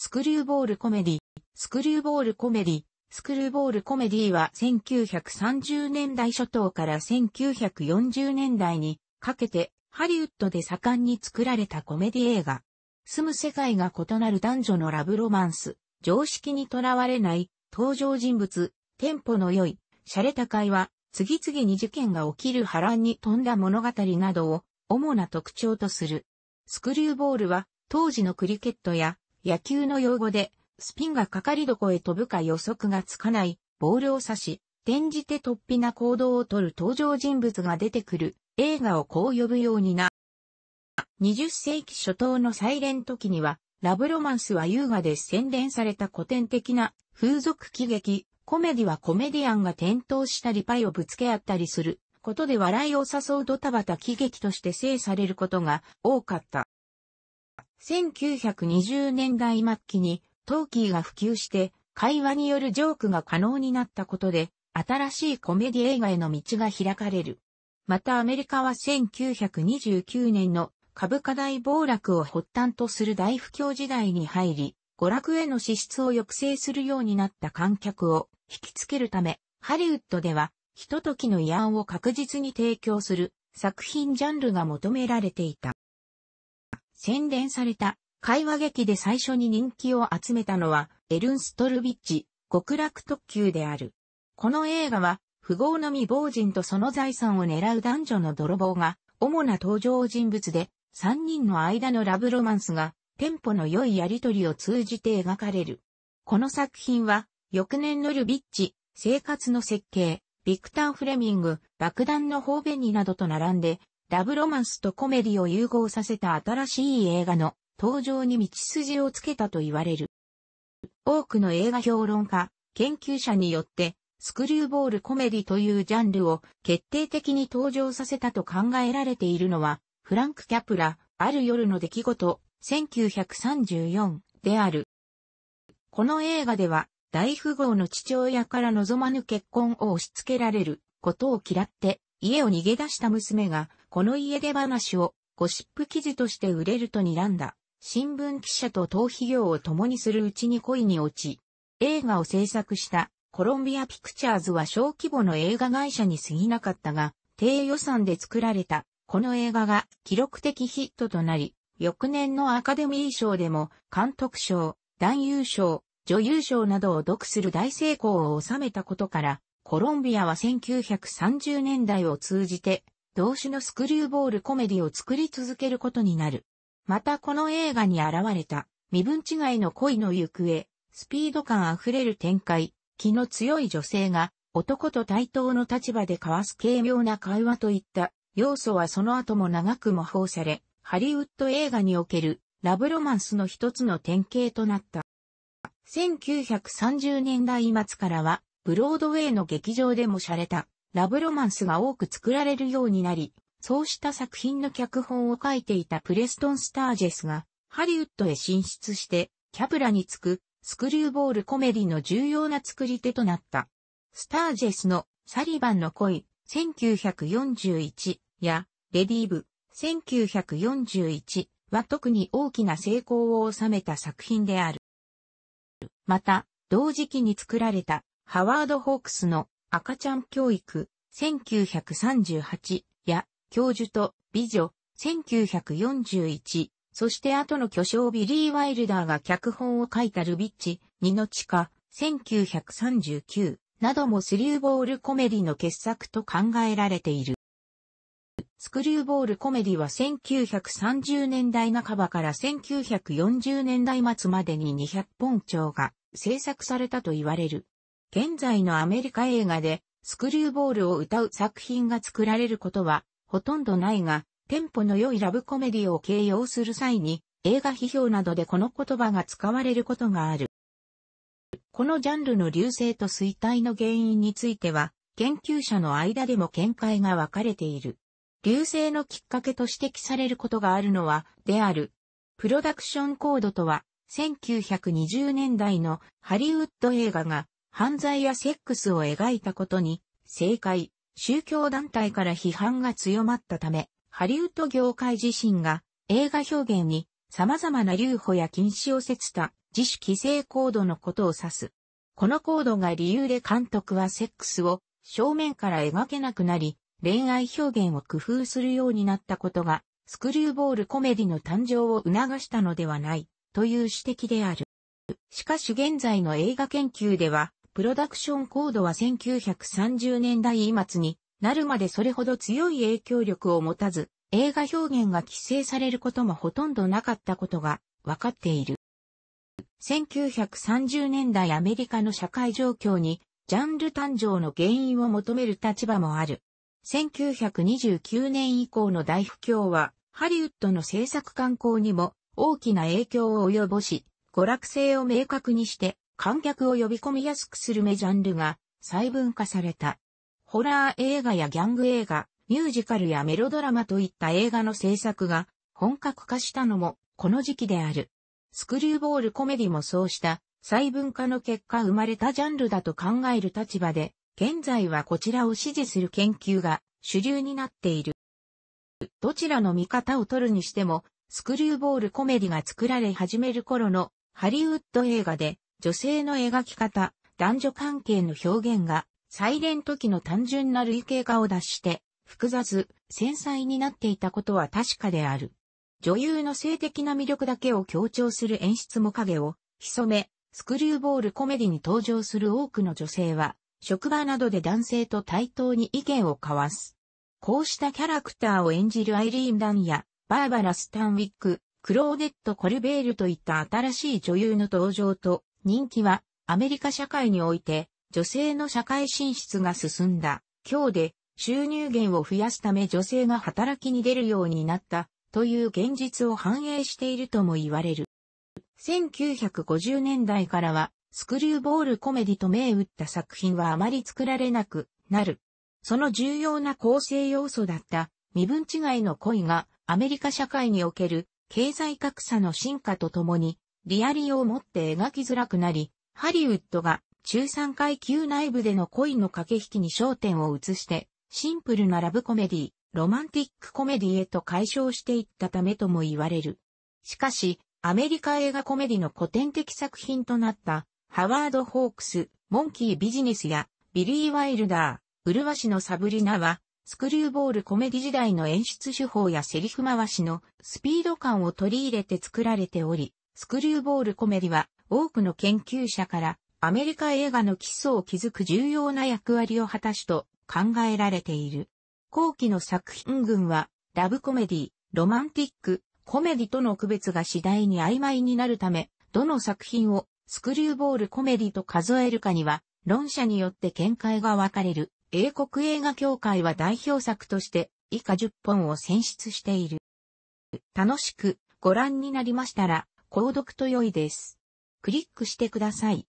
スクリューボールコメディ、スクリューボールコメディ、スクリューボールコメディは1930年代初頭から1940年代にかけてハリウッドで盛んに作られたコメディ映画。住む世界が異なる男女のラブロマンス、常識にとらわれない登場人物、テンポの良い、洒落た会話、次々に事件が起きる波乱に富んだ物語などを主な特徴とする。スクリューボールは当時のクリケットや野球の用語で、スピンがかかりどこへ飛ぶか予測がつかない、ボールを指し、転じて突飛な行動をとる登場人物が出てくる、映画をこう呼ぶようにな。20世紀初頭のサイレント期には、ラブロマンスは優雅で洗練された古典的な風俗喜劇、コメディはコメディアンが転倒したりパイをぶつけ合ったりすることで笑いを誘うドタバタ喜劇として制されることが多かった。1920年代末期にトーキーが普及して会話によるジョークが可能になったことで新しいコメディ映画への道が開かれる。またアメリカは1929年の株価大暴落を発端とする大不況時代に入り、娯楽への支出を抑制するようになった観客を引きつけるため、ハリウッドでは、ひとときの慰安を確実に提供する作品ジャンルが求められていた。洗練された会話劇で最初に人気を集めたのはエルンストルビッチ極楽特急である。この映画は富豪の未亡人とその財産を狙う男女の泥棒が主な登場人物で3人の間のラブロマンスがテンポの良いやりとりを通じて描かれる。この作品は翌年のルビッチ、生活の設計、ビクター・フレミング、爆弾の方便になどと並んでラブロマンスとコメディを融合させた新しい映画の登場に道筋をつけたと言われる。多くの映画評論家、研究者によって、スクリューボールコメディというジャンルを決定的に登場させたと考えられているのは、フランク・キャプラ、ある夜の出来事、1934である。この映画では、大富豪の父親から望まぬ結婚を押し付けられることを嫌って、家を逃げ出した娘がこの家出話をゴシップ記事として売れると睨んだ。新聞記者と逃避業を共にするうちに恋に落ち、映画を制作したコロンビアピクチャーズは小規模の映画会社に過ぎなかったが、低予算で作られた、この映画が記録的ヒットとなり、翌年のアカデミー賞でも監督賞、男優賞、女優賞などを読する大成功を収めたことから、コロンビアは1930年代を通じて同種のスクリューボールコメディを作り続けることになる。またこの映画に現れた身分違いの恋の行方、スピード感あふれる展開、気の強い女性が男と対等の立場で交わす軽妙な会話といった要素はその後も長く模倣され、ハリウッド映画におけるラブロマンスの一つの典型となった。1930年代末からはブロードウェイの劇場でも洒落たラブロマンスが多く作られるようになり、そうした作品の脚本を書いていたプレストン・スタージェスが、ハリウッドへ進出して、キャプラにつく、スクリューボールコメディの重要な作り手となった。スタージェスのサリバンの恋、1941や、レディーブ、1941は特に大きな成功を収めた作品である。また、同時期に作られた、ハワード・ホークスの赤ちゃん教育、1938や、教授と美女、1941、そして後の巨匠ビリー・ワイルダーが脚本を書いたルビッチ、二の地下、1939などもスリューボールコメディの傑作と考えられている。スクリューボールコメディは1930年代半ばから1940年代末までに200本帳が制作されたと言われる。現在のアメリカ映画でスクリューボールを歌う作品が作られることはほとんどないが、テンポの良いラブコメディを形容する際に映画批評などでこの言葉が使われることがある。このジャンルの流星と衰退の原因については、研究者の間でも見解が分かれている。流星のきっかけと指摘されることがあるのは、である。プロダクションコードとは、1920年代のハリウッド映画が犯罪やセックスを描いたことに、政界、宗教団体から批判が強まったため、ハリウッド業界自身が映画表現に様々な留保や禁止を設た自主規制コードのことを指す。このコードが理由で監督はセックスを正面から描けなくなり、恋愛表現を工夫するようになったことが、スクリューボールコメディの誕生を促したのではない、という指摘である。しかし現在の映画研究では、プロダクションコードは1930年代末になるまでそれほど強い影響力を持たず、映画表現が規制されることもほとんどなかったことが分かっている。1930年代アメリカの社会状況にジャンル誕生の原因を求める立場もある。1929年以降の大不況はハリウッドの制作観光にも大きな影響を及ぼし、娯楽性を明確にして観客を呼び込みやすくするメジャンルが細分化された。ホラー映画やギャング映画、ミュージカルやメロドラマといった映画の制作が本格化したのもこの時期である。スクリューボールコメディもそうした細分化の結果生まれたジャンルだと考える立場で、現在はこちらを支持する研究が主流になっている。どちらの見方を取るにしても、スクリューボールコメディが作られ始める頃のハリウッド映画で女性の描き方、男女関係の表現が、サイレント期の単純な類型化を脱して、複雑、繊細になっていたことは確かである。女優の性的な魅力だけを強調する演出も影を潜め、スクリューボールコメディに登場する多くの女性は、職場などで男性と対等に意見を交わす。こうしたキャラクターを演じるアイリーン・ダンや、バーバラ・スタンウィック、クローデット・コルベールといった新しい女優の登場と、人気は、アメリカ社会において、女性の社会進出が進んだ、今日で、収入源を増やすため女性が働きに出るようになった、という現実を反映しているとも言われる。1950年代からは、スクリューボールコメディと銘打った作品はあまり作られなくなる。その重要な構成要素だった身分違いの恋がアメリカ社会における経済格差の進化とともにリアリーを持って描きづらくなり、ハリウッドが中3階級内部での恋の駆け引きに焦点を移して、シンプルなラブコメディ、ロマンティックコメディへと解消していったためとも言われる。しかし、アメリカ映画コメディの古典的作品となった、ハワード・ホークス、モンキー・ビジネスや、ビリー・ワイルダー、ウルワシのサブリナは、スクリューボールコメディ時代の演出手法やセリフ回しのスピード感を取り入れて作られており、スクリューボール・コメディは多くの研究者からアメリカ映画の基礎を築く重要な役割を果たすと考えられている。後期の作品群はラブコメディ、ロマンティック、コメディとの区別が次第に曖昧になるため、どの作品をスクリューボール・コメディと数えるかには論者によって見解が分かれる。英国映画協会は代表作として以下10本を選出している。楽しくご覧になりましたら、購読と良いです。クリックしてください。